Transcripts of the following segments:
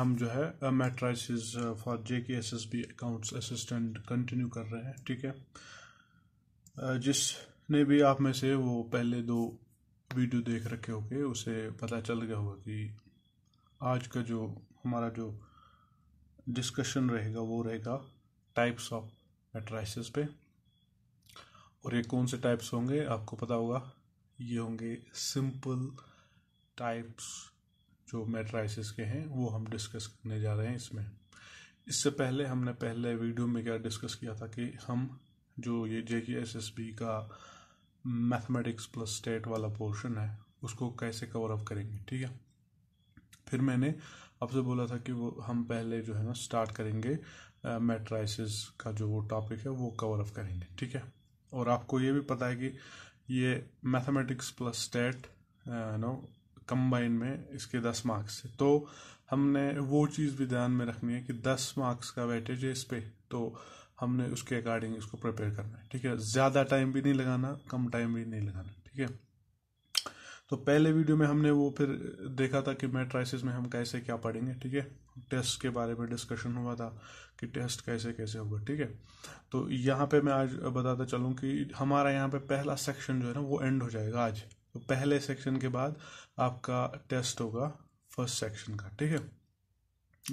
हम जो है matrices for J K S S B accounts assistant continue कर रहे हैं ठीक है uh, जिसने भी आप में से वो पहले दो वीडियो देख रखे होंगे उसे पता चल गया होगा कि आज का जो हमारा जो डिस्कशन रहेगा वो रहेगा टाइप्स ऑफ मेट्राइसिस पे और ये कौन से टाइप्स होंगे आपको पता होगा ये होंगे सिंपल टाइप्स जो मेट्राइसिस के हैं वो हम डिस्कस करने जा रहे हैं इसमें इससे पहले हमने पहले वीडियो में क्या डिस्कस किया था कि हम जो ये J K S S B का मैथमेटिक्स प्लस स्टेट वाला पोर्शन है उसको कैसे कवर अप करेंगे ठीक है फिर मैंने आपसे बोला था कि वो हम पहले जो है ना स्टार्ट करेंगे मेट्राइसिस का जो वो टॉपिक है वो कवर अप करेंगे ठीक है और आपको ये भी पता है कि ये मैथमेटिक्स प्लस स्टेट नो कंबाइन में इसके दस मार्क्स तो हमने वो चीज़ भी ध्यान में रखनी है कि दस मार्क्स का वेटेज है इस पर तो हमने उसके अकॉर्डिंग इसको प्रिपेयर करना है ठीक है ज़्यादा टाइम भी नहीं लगाना कम टाइम भी नहीं लगाना ठीक है तो पहले वीडियो में हमने वो फिर देखा था कि मेट्राइसिस में हम कैसे क्या पढ़ेंगे ठीक है टेस्ट के बारे में डिस्कशन हुआ था कि टेस्ट कैसे कैसे होगा ठीक है तो यहाँ पे मैं आज बताता चलूँ कि हमारा यहाँ पे पहला सेक्शन जो है ना वो एंड हो जाएगा आज तो पहले सेक्शन के बाद आपका टेस्ट होगा फर्स्ट सेक्शन का ठीक है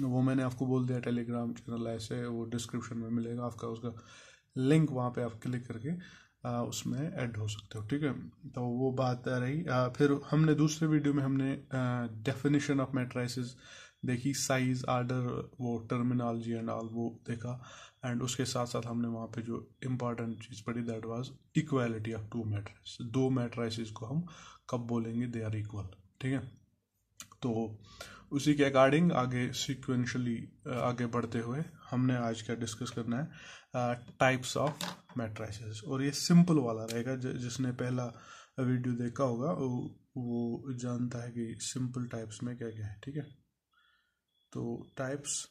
वो मैंने आपको बोल दिया टेलीग्राम चैनल ऐसे वो डिस्क्रिप्शन में मिलेगा आपका उसका लिंक वहाँ पे आप क्लिक करके आ, उसमें ऐड हो सकते हो ठीक है तो वो बात रही आ, फिर हमने दूसरे वीडियो में हमने डेफिनेशन ऑफ मेट्राइसिस देखी साइज आर्डर वो टर्मिनोलॉजी एंड ऑल वो देखा एंड उसके साथ साथ हमने वहाँ पे जो इम्पॉर्टेंट चीज़ पढ़ी that was equality of two matrices दो मैट्राइसिस को हम कब बोलेंगे दे आर इक्वल ठीक है तो उसी के अकॉर्डिंग आगे सिक्वेंशली आगे बढ़ते हुए हमने आज क्या डिस्कस करना है टाइप्स ऑफ मैट्राइसिस और ये सिंपल वाला रहेगा जिसने पहला वीडियो देखा होगा वो जानता है कि सिंपल टाइप्स में क्या क्या है ठीक है तो टाइप्स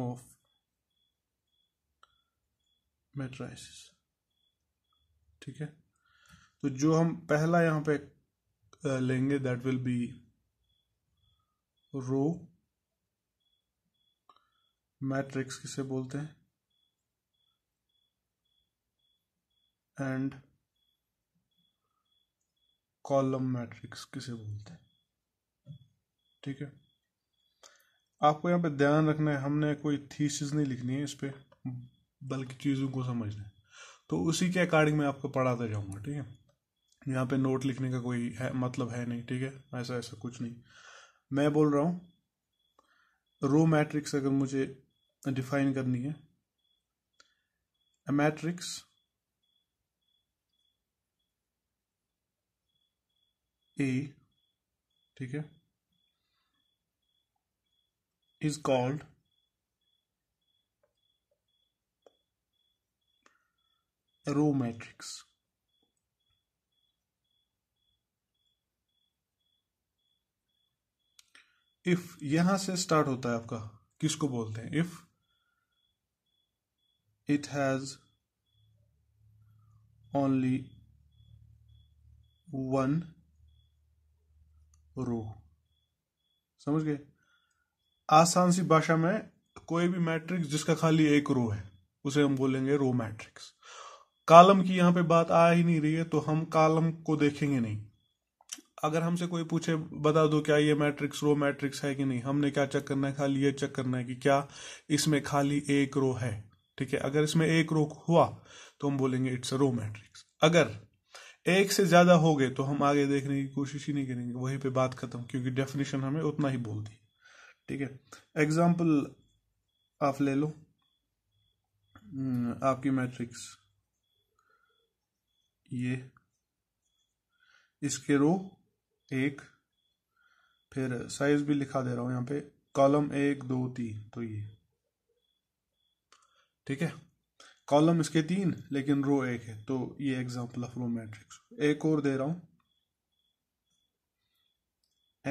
of मेट्राइसिस ठीक है तो जो हम पहला यहां पे लेंगे that will be row matrix किसे बोलते हैं एंड कॉलम मैट्रिक्स किसे बोलते हैं ठीक है आपको यहाँ पे ध्यान रखना है हमने कोई थीसिस नहीं लिखनी है इस पर बल्कि चीज़ों को समझना है तो उसी के अकॉर्डिंग मैं आपको पढ़ाता जाऊँगा ठीक है यहाँ पे नोट लिखने का कोई है मतलब है नहीं ठीक है ऐसा ऐसा कुछ नहीं मैं बोल रहा हूँ रो मैट्रिक्स अगर मुझे डिफाइन करनी है मैट्रिक्स ए ठीक है is called a row matrix. If यहां से स्टार्ट होता है आपका किसको बोलते हैं if it has only one row समझ गए आसान सी भाषा में कोई भी मैट्रिक्स जिसका खाली एक रो है उसे हम बोलेंगे रो मैट्रिक्स कॉलम की यहाँ पे बात आ ही नहीं रही है तो हम कॉलम को देखेंगे नहीं अगर हमसे कोई पूछे बता दो क्या ये मैट्रिक्स रो मैट्रिक्स है कि नहीं हमने क्या चेक करना है खाली ये चेक करना है कि क्या इसमें खाली एक रो है ठीक है अगर इसमें एक रो हुआ तो हम बोलेंगे इट्स अ रो मैट्रिक्स अगर एक से ज्यादा हो गए तो हम आगे देखने की कोशिश ही नहीं करेंगे वहीं पे बात खत्म क्योंकि डेफिनेशन हमें उतना ही बोल दी ठीक है एग्जाम्पल आप ले लो hmm, आपकी मैट्रिक्स ये इसके रो एक फिर साइज भी लिखा दे रहा हूं यहां पे कॉलम एक दो तीन तो ये ठीक है कॉलम इसके तीन लेकिन रो एक है तो ये एग्जांपल ऑफ रो मैट्रिक्स एक और दे रहा हूं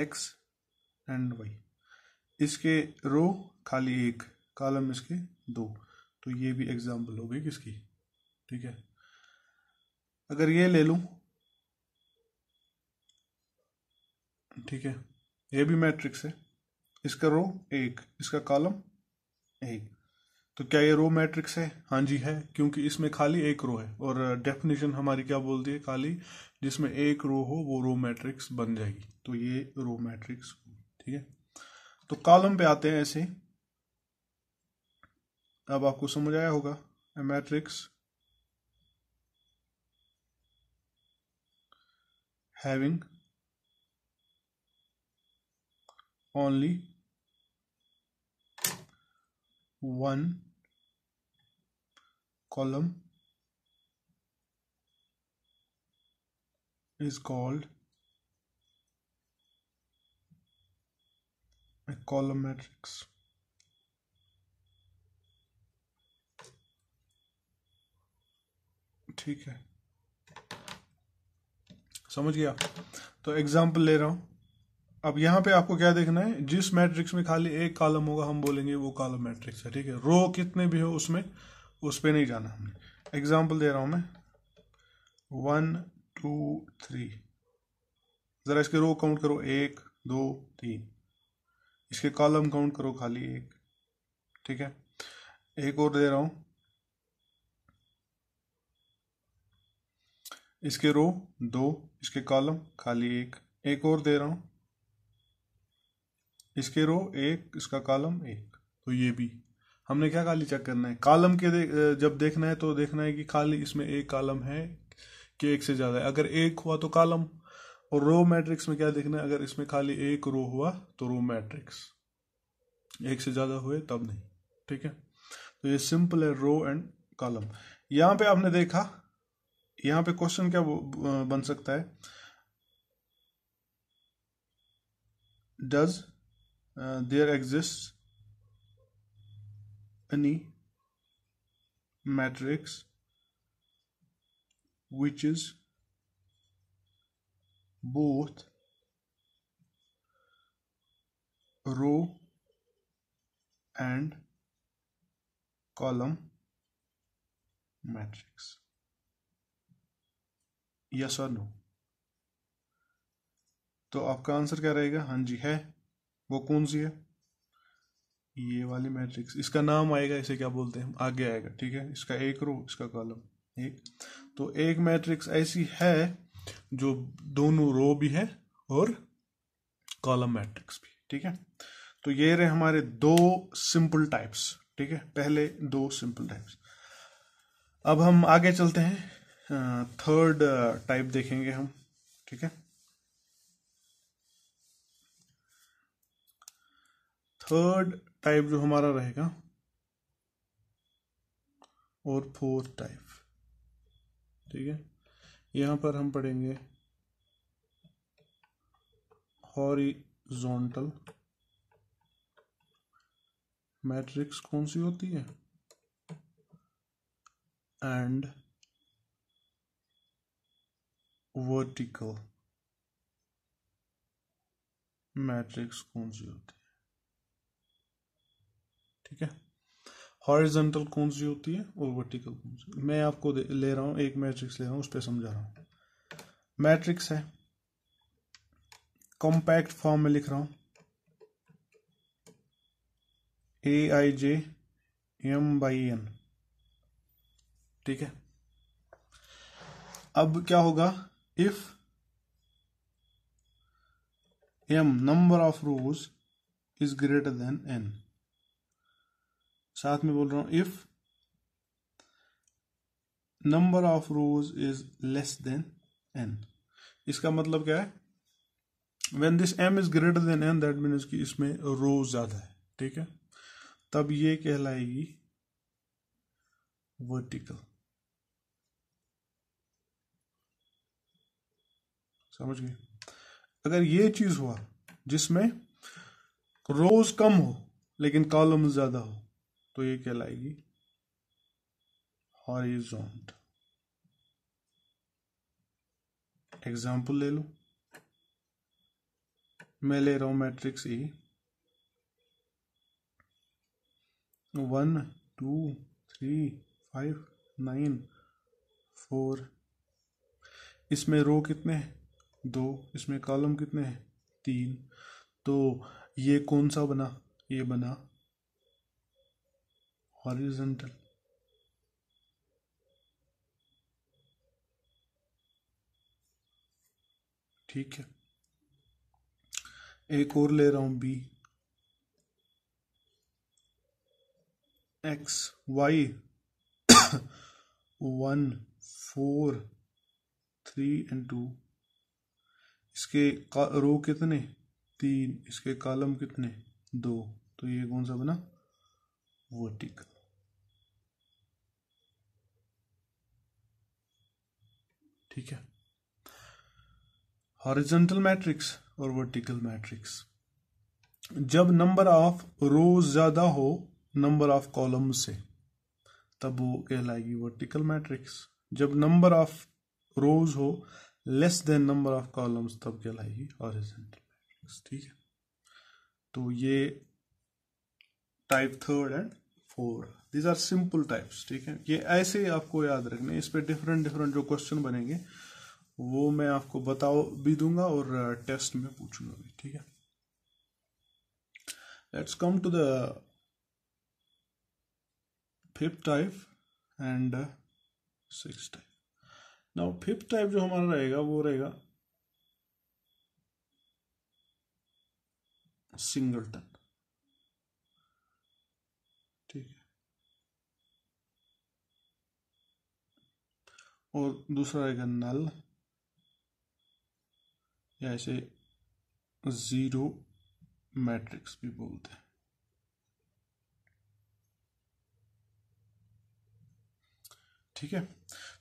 एक्स एंड वाई इसके रो खाली एक कॉलम इसके दो तो ये भी एग्जाम्पल हो गई किसकी ठीक है अगर ये ले लू ठीक है ये भी मैट्रिक्स है इसका रो एक इसका कॉलम एक तो क्या ये रो मैट्रिक्स है हाँ जी है क्योंकि इसमें खाली एक रो है और डेफिनेशन हमारी क्या बोलती है खाली जिसमें एक रो हो वो रो मैट्रिक्स बन जाएगी तो ये रो मैट्रिक्स ठीक है तो कॉलम पे आते हैं ऐसे अब आपको समझ आया होगा matrix having only one column is called a column matrix ठीक है समझ गया तो एग्जाम्पल ले रहा हूं अब यहां पे आपको क्या देखना है जिस मैट्रिक्स में खाली एक कॉलम होगा हम बोलेंगे वो कॉलम मैट्रिक्स है ठीक है रो कितने भी हो उसमें उस पर नहीं जाना हमने एग्जाम्पल दे रहा हूं मैं वन टू थ्री ज़रा इसके रो काउंट करो एक दो तीन इसके कॉलम काउंट करो खाली एक ठीक है एक और दे रहा हूं इसके रो दो इसके कॉलम खाली एक एक और दे रहा हूं इसके रो एक इसका कॉलम एक तो ये भी हमने क्या खाली चेक करना है कॉलम के दे, जब देखना है तो देखना है कि खाली इसमें एक कॉलम है कि एक से ज़्यादा है अगर एक हुआ तो कॉलम और रो मैट्रिक्स में क्या देखना है अगर इसमें खाली एक रो हुआ तो रो मैट्रिक्स एक से ज्यादा हुए तब नहीं ठीक है तो ये सिंपल है रो एंड कॉलम यहां पे आपने देखा यहां पे क्वेश्चन क्या बन सकता है does there exist any matrix which is both row and column matrix yes or no तो आपका आंसर क्या रहेगा हाँ जी है वो कौन सी है ये वाली मैट्रिक्स इसका नाम आएगा इसे क्या बोलते हैं आगे आएगा ठीक है इसका एक रो इसका कॉलम एक तो एक मैट्रिक्स ऐसी है जो दोनों रो भी है और कॉलम मैट्रिक्स भी ठीक है तो ये रहे हमारे दो सिंपल टाइप्स ठीक है पहले दो सिंपल टाइप्स अब हम आगे चलते हैं थर्ड टाइप देखेंगे हम ठीक है थर्ड टाइप जो हमारा रहेगा और फोर्थ टाइप ठीक है यहाँ पर हम पढ़ेंगे हॉरिजॉन्टल मैट्रिक्स कौन सी होती है एंड वर्टिकल मैट्रिक्स कौन सी होती है ठीक है हॉरिजेंटल कौन सी होती है और वर्टिकल कौन सी मैं आपको ले रहा हूँ एक मैट्रिक्स ले रहा हूँ उस पर समझा रहा हूँ मैट्रिक्स है कॉम्पैक्ट फॉर्म में लिख रहा हूँ A I J M by N ठीक है अब क्या होगा if M number of rows is greater than N साथ में बोल रहा हूं if number of rows is less than N इसका मतलब क्या है when this M is greater than N that mean कि इसमें रोज ज्यादा है ठीक है तब ये कहलाएगी वर्टिकल समझ गए अगर ये चीज हुआ जिसमें रोज कम हो लेकिन कॉलम ज्यादा हो तो ये कहलाएगी हॉरिजॉन्ट एग्जाम्पल ले लो मैं ले रहा हूं matrix A one two three five nine four इसमें रो कितने हैं दो इसमें कॉलम कितने हैं तीन तो ये कौन सा बना ये बना horizontal ठीक है एक और ले रहा हूं B X Y one four three and two इसके रो कितने तीन इसके कॉलम कितने दो तो ये कौन सा बना vertical. ठीक है हॉरिजेंटल मैट्रिक्स और वर्टिकल मैट्रिक्स जब नंबर ऑफ रोज ज्यादा हो नंबर ऑफ कॉलम से तब वो कहलाएगी वर्टिकल मैट्रिक्स जब नंबर ऑफ रोज हो less than number of columns तब कहलाएगी हॉरिजेंटल मैट्रिक्स ठीक है तो ये type third and four these are simple types ठीक है ये ऐसे आपको याद रखने इस पर डिफरेंट डिफरेंट जो क्वेश्चन बनेंगे वो मैं आपको बताओ भी दूंगा और टेस्ट uh, में पूछूंगा भी ठीक है let's come to the fifth type and six type type fifth type uh, जो हमारा रहेगा वो रहेगा सिंगल टाइप और दूसरा रहेगा नल या इसे ज़ीरो मैट्रिक्स भी बोलते हैं ठीक है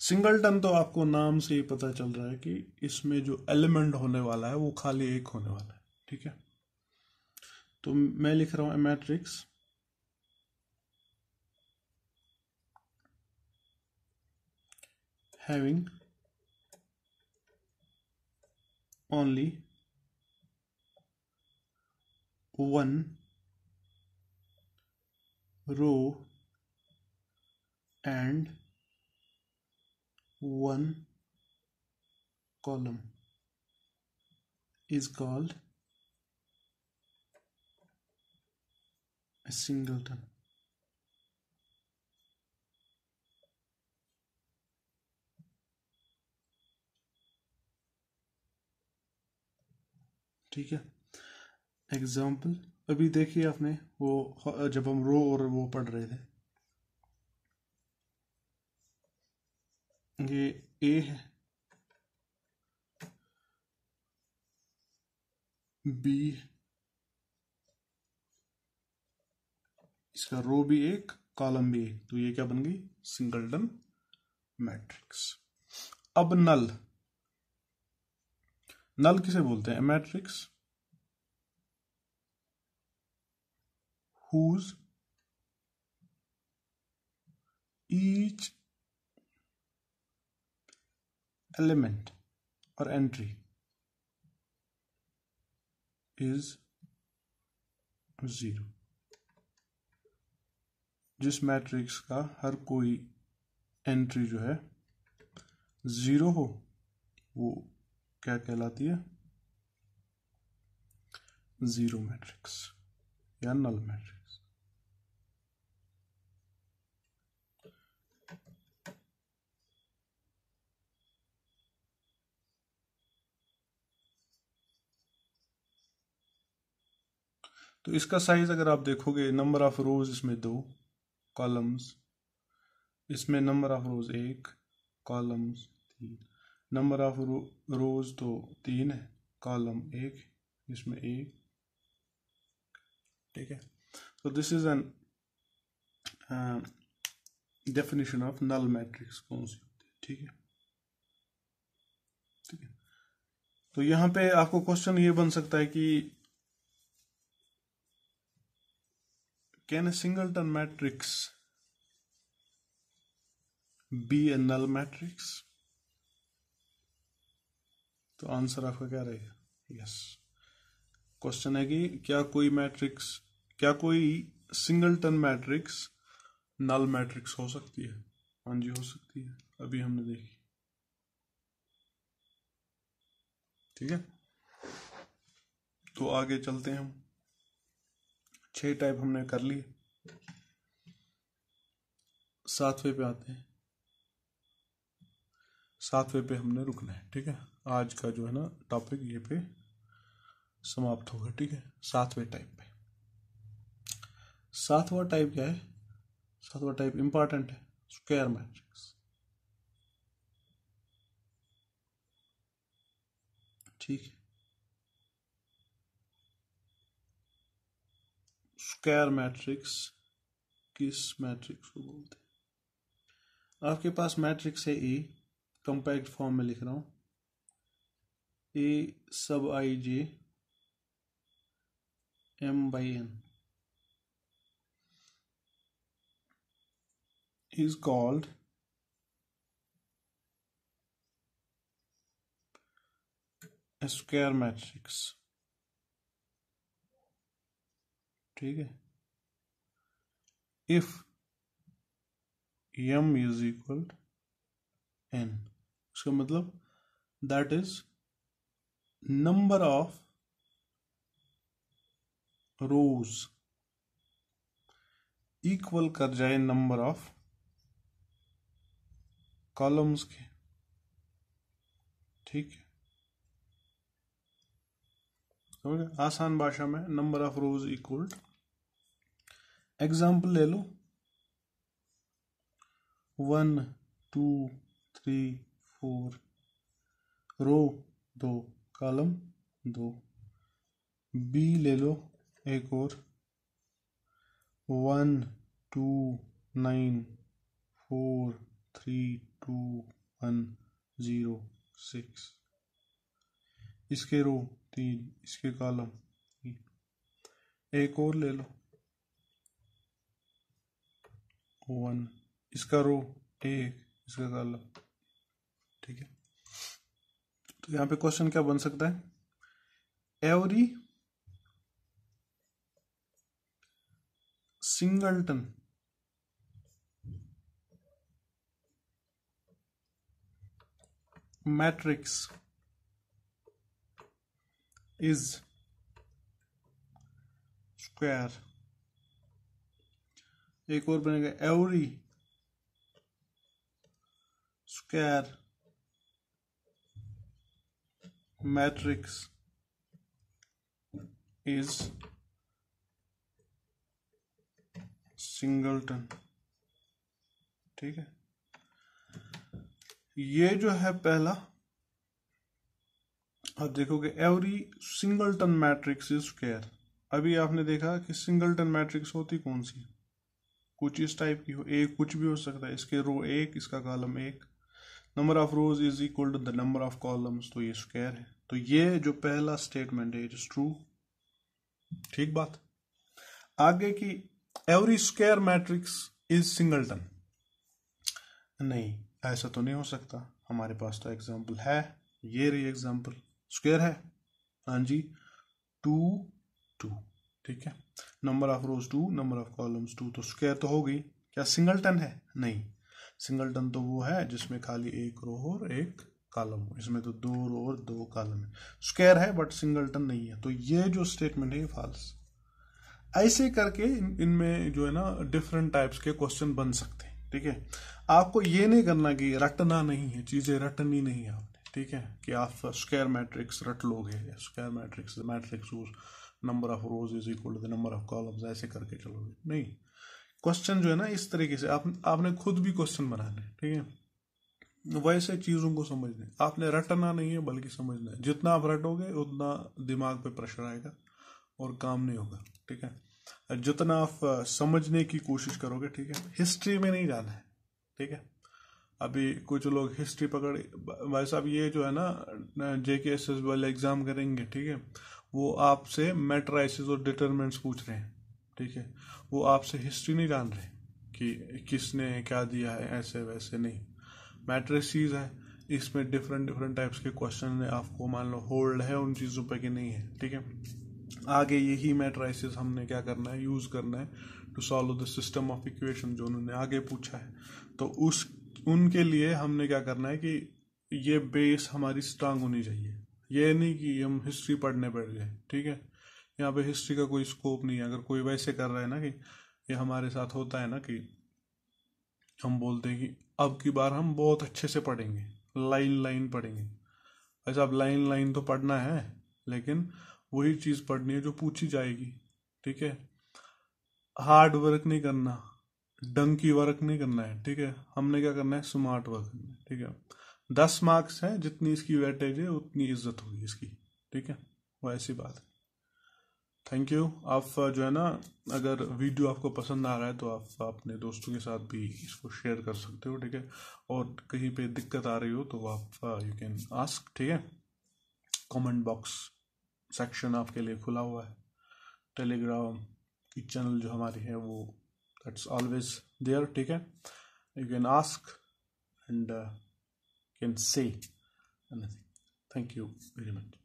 सिंगल टन तो आपको नाम से ही पता चल रहा है कि इसमें जो एलिमेंट होने वाला है वो खाली एक होने वाला है ठीक है तो मैं लिख रहा हूं matrix having only one row and one column is called a singleton ठीक है एग्जाम्पल अभी देखिए आपने वो जब हम रो और वो पढ़ रहे थे ये ए है बी इसका रो भी एक कॉलम भी एक तो ये क्या बन गई सिंगल्टन मैट्रिक्स अब नल नल किसे बोलते हैं मैट्रिक्स हुज ईच एलिमेंट और एंट्री इज जीरो जिस मैट्रिक्स का हर कोई एंट्री जो है ज़ीरो हो वो क्या कहलाती है जीरो मैट्रिक्स या नल मैट्रिक्स तो इसका साइज अगर आप देखोगे नंबर ऑफ रोज इसमें दो कॉलम्स इसमें नंबर ऑफ रोज एक कॉलम्स तीन नंबर ऑफ रो, रोज तो तीन है कॉलम एक इसमें एक ठीक है so this is an definition of null matrix कौन सी होती है ठीक है ठीक है तो यहाँ पे आपको क्वेश्चन ये बन सकता है कि can a singleton matrix be a null matrix तो आंसर आपका क्या रहेगा यस क्वेश्चन है कि क्या कोई मैट्रिक्स क्या कोई सिंगलटन मैट्रिक्स नल मैट्रिक्स हो सकती है हाँ जी हो सकती है अभी हमने देखी ठीक है तो आगे चलते हैं हम छह टाइप हमने कर लिए सातवें पे आते हैं सातवें पे हमने रुकना है ठीक है आज का जो है ना टॉपिक ये पे समाप्त होगा ठीक है सातवें टाइप पे सातवां टाइप क्या है सातवां टाइप इंपॉर्टेंट है स्क्वायर मैट्रिक्स ठीक है स्क्वायर मैट्रिक्स किस मैट्रिक्स को बोलते हैं आपके पास मैट्रिक्स है ई कंपैक्ट फॉर्म में लिख रहा हूं A sub I J M by N is called square matrix ठीक है if M is equal N उसका मतलब that is number of rows equal कर जाए नंबर ऑफ कॉलम्स के ठीक है समझ आसान भाषा में number of rows equal example ले लो one two three four row दो कॉलम दो बी ले लो एक और one two nine four three two one zero six इसके रो तीन इसके कॉलम तीन एक और ले लो वन इसका रो एक इसका कॉलम ठीक है तो यहां पे क्वेश्चन क्या बन सकता है every singleton matrix is square एक और बनेगा every square matrix is singleton ठीक है ये जो है पहला आप देखोगे every singleton matrix is square अभी आपने देखा कि सिंगलटन मैट्रिक्स होती कौन सी कुछ इस टाइप की हो एक कुछ भी हो सकता है इसके रो एक इसका कॉलम एक number of rows is equal to the number of columns तो ये स्क्वायर है तो ये जो पहला स्टेटमेंट है इट इज ट्रू ठीक बात आगे की every square matrix is singleton नहीं ऐसा तो नहीं हो सकता हमारे पास तो एग्जांपल है ये रही एग्जांपल स्क्वायर है हाँ जी टू टू ठीक है number of rows two number of columns two तो स्क्वायर तो हो गई क्या सिंगलटन है नहीं सिंगलटन तो वो है जिसमें खाली एक रो और एक कॉलम हो इसमें तो दो रो और दो कॉलम है स्क्वायर है बट सिंगलटन नहीं है तो ये जो स्टेटमेंट है ये फॉल्स ऐसे करके इनमें इन जो है ना डिफरेंट टाइप्स के क्वेश्चन बन सकते हैं ठीक है आपको ये नहीं करना कि रटना नहीं है चीजें रटनी नहीं है आपने ठीक है कि आप स्क्वायर मैट्रिक्स रट लोगे square matrix matrix number of rows is equal to the number of columns ऐसे करके चलोगे नहीं क्वेश्चन जो है ना इस तरीके से आप आपने खुद भी क्वेश्चन बनाने ठीक है वैसे चीज़ों को समझने आपने रटना नहीं है बल्कि समझना है जितना आप रटोगे उतना दिमाग पे प्रेशर आएगा और काम नहीं होगा ठीक है जितना आप समझने की कोशिश करोगे ठीक है हिस्ट्री में नहीं जाना है ठीक है अभी कुछ लोग हिस्ट्री पकड़ भाई साहब ये जो है ना जे के एस एस वाले एग्जाम करेंगे ठीक है वो आपसे मेट्राइसिस और डिटरमेंट्स पूछ रहे हैं ठीक है वो आपसे हिस्ट्री नहीं जान रहे कि किसने क्या दिया है ऐसे वैसे नहीं मैट्रिसीज है इसमें डिफरेंट डिफरेंट टाइप्स के क्वेश्चन है आपको मान लो होल्ड है उन चीज़ों पर कि नहीं है ठीक है आगे यही मैट्राइसिस हमने क्या करना है यूज़ करना है to solve the system of equation जो उन्होंने आगे पूछा है तो उस उनके लिए हमने क्या करना है कि ये बेस हमारी स्ट्रांग होनी चाहिए ये नहीं कि हम हिस्ट्री पढ़ने बैठ जाए ठीक है यहाँ पे हिस्ट्री का कोई स्कोप नहीं है अगर कोई वैसे कर रहा है ना कि ये हमारे साथ होता है ना कि हम बोलते हैं कि अब की बार हम बहुत अच्छे से पढ़ेंगे लाइन लाइन पढ़ेंगे अच्छा अब लाइन लाइन तो पढ़ना है लेकिन वही चीज़ पढ़नी है जो पूछी जाएगी ठीक है हार्ड वर्क नहीं करना डंकी वर्क नहीं करना है ठीक है हमने क्या करना है स्मार्ट वर्क ठीक है दस मार्क्स है जितनी इसकी वेटेज है उतनी इज्जत होगी इसकी ठीक है वो ऐसी बात है थैंक यू आप uh, जो है ना अगर वीडियो आपको पसंद आ रहा है तो आप अपने दोस्तों के साथ भी इसको शेयर कर सकते हो ठीक है और कहीं पे दिक्कत आ रही हो तो आप यू कैन आस्क ठीक है कमेंट बॉक्स सेक्शन आपके लिए खुला हुआ है टेलीग्राम की चैनल जो हमारी है वो दैट्स ऑलवेज देयर ठीक है you can ask and can say thank you very much